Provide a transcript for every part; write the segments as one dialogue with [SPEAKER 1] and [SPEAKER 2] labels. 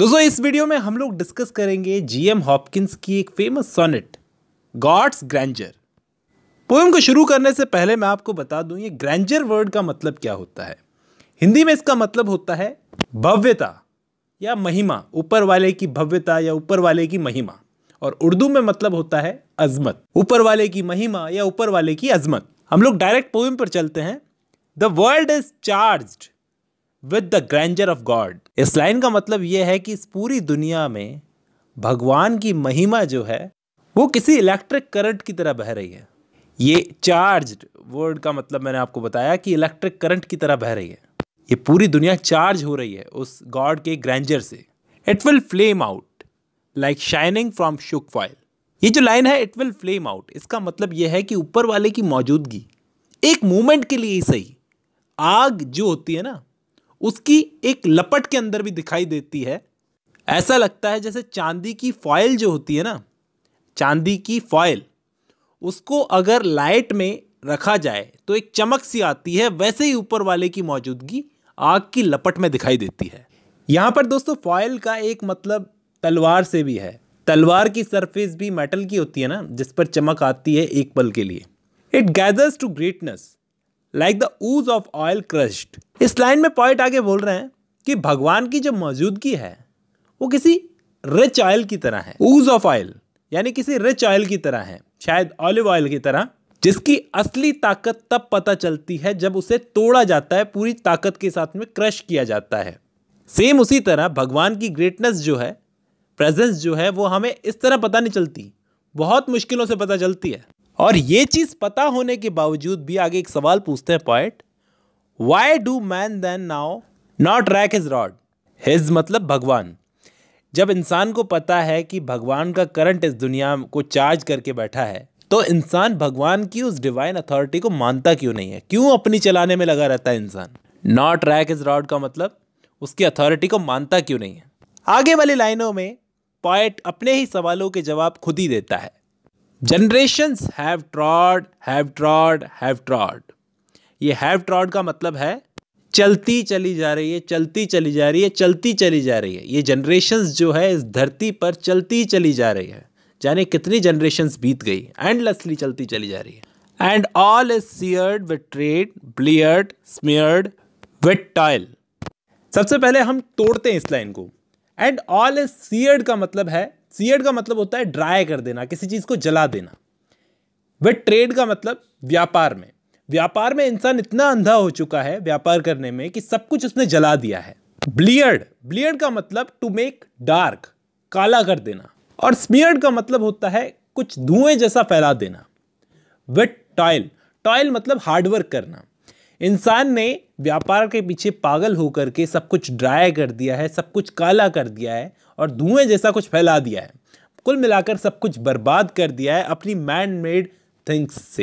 [SPEAKER 1] दोस्तों इस वीडियो में हम लोग डिस्कस करेंगे जीएम हॉपकिंस की एक famous sonnet God's grandeur poem को शुरू करने से पहले मैं आपको बता दूं ये ग्रैंजर वर्ड का मतलब क्या होता है हिंदी में इसका मतलब होता है भव्यता या महिमा ऊपर वाले की भव्यता या ऊपर वाले की महिमा और उर्दू में मतलब होता है अजमत ऊपर वाले की महिमा या ऊपर वाले की अजमत हम लोग डायरेक्ट पोएम पर चलते हैं the world is charged with the grandeur of God इस लाइन का मतलब यह है कि इस पूरी दुनिया में भगवान की महिमा जो है वो किसी इलेक्ट्रिक करंट की तरह बह रही है ये चार्ज वर्ड का मतलब मैंने आपको बताया कि इलेक्ट्रिक करंट की तरह बह रही है ये पूरी दुनिया चार्ज हो रही है उस गॉड के ग्रैंजर से it will flame out like shining from shook foil ये जो लाइन है इट विल फ्लेम आउट इसका मतलब यह है कि ऊपर वाले की मौजूदगी एक मोमेंट के लिए ही सही आग जो होती है ना उसकी एक लपट के अंदर भी दिखाई देती है ऐसा लगता है जैसे चांदी की फॉयल जो होती है ना चांदी की फॉयल उसको अगर लाइट में रखा जाए तो एक चमक सी आती है वैसे ही ऊपर वाले की मौजूदगी आग की लपट में दिखाई देती है यहाँ पर दोस्तों फॉयल का एक मतलब तलवार से भी है तलवार की सरफेस भी मेटल की होती है ना जिस पर चमक आती है एक पल के लिए it gathers to greatness like the ooze of oil crushed इस लाइन में पॉइंट आगे बोल रहे हैं कि भगवान की जो मौजूदगी है वो किसी रिच ऑयल की तरह है ऊज ऑफ ऑयल यानी किसी रिच ऑयल की तरह है शायद ऑलिव ऑयल की तरह जिसकी असली ताकत तब पता चलती है जब उसे तोड़ा जाता है पूरी ताकत के साथ में क्रश किया जाता है सेम उसी तरह भगवान की ग्रेटनेस जो है प्रेजेंस जो है वो हमें इस तरह पता नहीं चलती बहुत मुश्किलों से पता चलती है और ये चीज़ पता होने के बावजूद भी आगे एक सवाल पूछते हैं point why do men then now not reck is rod his मतलब भगवान जब इंसान को पता है कि भगवान का करंट इस दुनिया को चार्ज करके बैठा है तो इंसान भगवान की उस डिवाइन अथॉरिटी को मानता क्यों नहीं है क्यों अपनी चलाने में लगा रहता है इंसान नॉट रैक इज रॉड का मतलब उसकी अथॉरिटी को मानता क्यों नहीं है आगे वाली लाइनों में पॉइट अपने ही सवालों के जवाब खुद ही देता है generation have trod have trod have trod ये हैव ट्रॉड का मतलब है चलती चली जा रही है चलती चली जा रही है चलती चली जा रही है ये जनरेशन जो है इस धरती पर चलती चली जा रही है जाने कितनी जनरेशन बीत गई एंडलेसली चलती चली जा रही है and all is with trade bleared smeared with toil सबसे पहले हम तोड़ते हैं इस लाइन को एंड ऑल इज सियर्ड का मतलब है सियर्ड का मतलब होता है ड्राई कर देना किसी चीज़ को जला देना विथ ट्रेड का मतलब व्यापार में व्यापार में इंसान इतना अंधा हो चुका है व्यापार करने में कि सब कुछ उसने जला दिया है ब्लियर्ड ब्लियर्ड का मतलब टू मेक डार्क काला कर देना और स्मियर्ड का मतलब होता है कुछ धुएं जैसा फैला देना विट टॉयल टॉयल मतलब हार्डवर्क करना इंसान ने व्यापार के पीछे पागल होकर के सब कुछ ड्राई कर दिया है सब कुछ काला कर दिया है और धुएं जैसा कुछ फैला दिया है कुल मिलाकर सब कुछ बर्बाद कर दिया है अपनी मैन मेड थिंग्स से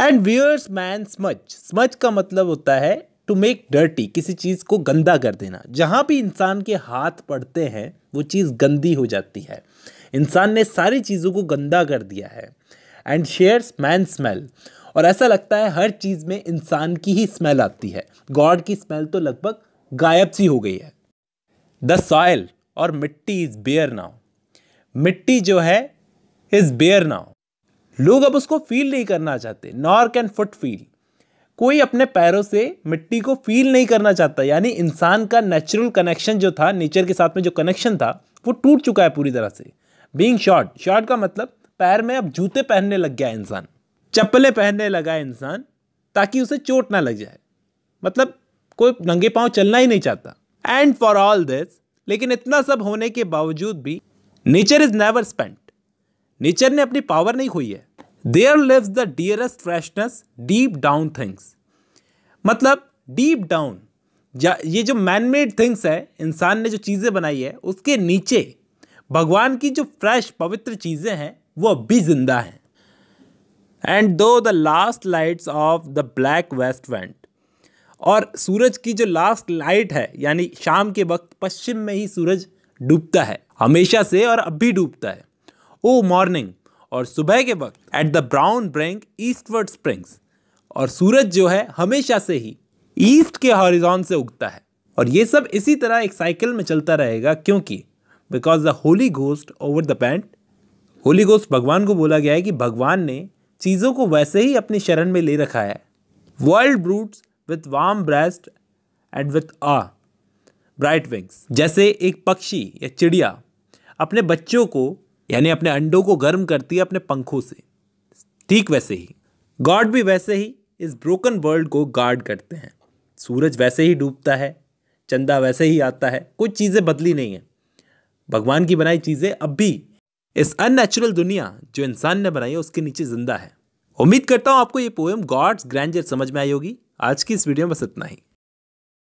[SPEAKER 1] and wears man smudge smudge का मतलब होता है टू मेक डर्टी किसी चीज़ को गंदा कर देना जहाँ भी इंसान के हाथ पड़ते हैं वो चीज़ गंदी हो जाती है इंसान ने सारी चीज़ों को गंदा कर दिया है एंड शेयर्स मैन स्मेल और ऐसा लगता है हर चीज़ में इंसान की ही स्मेल आती है गॉड की स्मेल तो लगभग गायब सी हो गई है द सॉयल और मिट्टी इज़ बेयर नाउ मिट्टी जो है इज़ बेयर नाउ लोग अब उसको फील नहीं करना चाहते नॉर कैन फुट फील कोई अपने पैरों से मिट्टी को फील नहीं करना चाहता यानी इंसान का नेचुरल कनेक्शन जो था नेचर के साथ में जो कनेक्शन था वो टूट चुका है पूरी तरह से बींग शॉर्ट शॉर्ट का मतलब पैर में अब जूते पहनने लग गया इंसान चप्पलें पहनने लगा इंसान ताकि उसे चोट ना लग जाए मतलब कोई नंगे पाँव चलना ही नहीं चाहता एंड फॉर ऑल दिस लेकिन इतना सब होने के बावजूद भी nature is never spent nature ने अपनी पावर नहीं खोई है there lives the dearest freshness deep down things मतलब डीप डाउन ये जो मैन मेड थिंग्स है इंसान ने जो चीज़ें बनाई है उसके नीचे भगवान की जो फ्रेश पवित्र चीज़ें हैं वो अब भी जिंदा हैं and though the last lights off the black west went और सूरज की जो लास्ट लाइट है यानी शाम के वक्त पश्चिम में ही सूरज डूबता है हमेशा से और अब भी डूबता है ओ oh मॉर्निंग और सुबह के वक्त at the brown brink eastward springs और सूरज जो है हमेशा से ही ईस्ट के हॉरिजॉन से उगता है और ये सब इसी तरह एक साइकिल में चलता रहेगा क्योंकि because the Holy Ghost over the bent Holy Ghost भगवान को बोला गया है कि भगवान ने चीज़ों को वैसे ही अपनी शरण में ले रखा है world broods with warm breast and with ah bright wings जैसे एक पक्षी या चिड़िया अपने बच्चों को यानी अपने अंडों को गर्म करती है अपने पंखों से ठीक वैसे ही गॉड भी वैसे ही इस ब्रोकन वर्ल्ड को गार्ड करते हैं सूरज वैसे ही डूबता है चंदा वैसे ही आता है कुछ चीज़ें बदली नहीं है भगवान की बनाई चीज़ें अब भी इस अननेचुरल दुनिया जो इंसान ने बनाई है उसके नीचे ज़िंदा है उम्मीद करता हूँ आपको ये पोएम गॉड्स ग्रैंडर समझ में आई होगी आज की इस वीडियो में बस इतना ही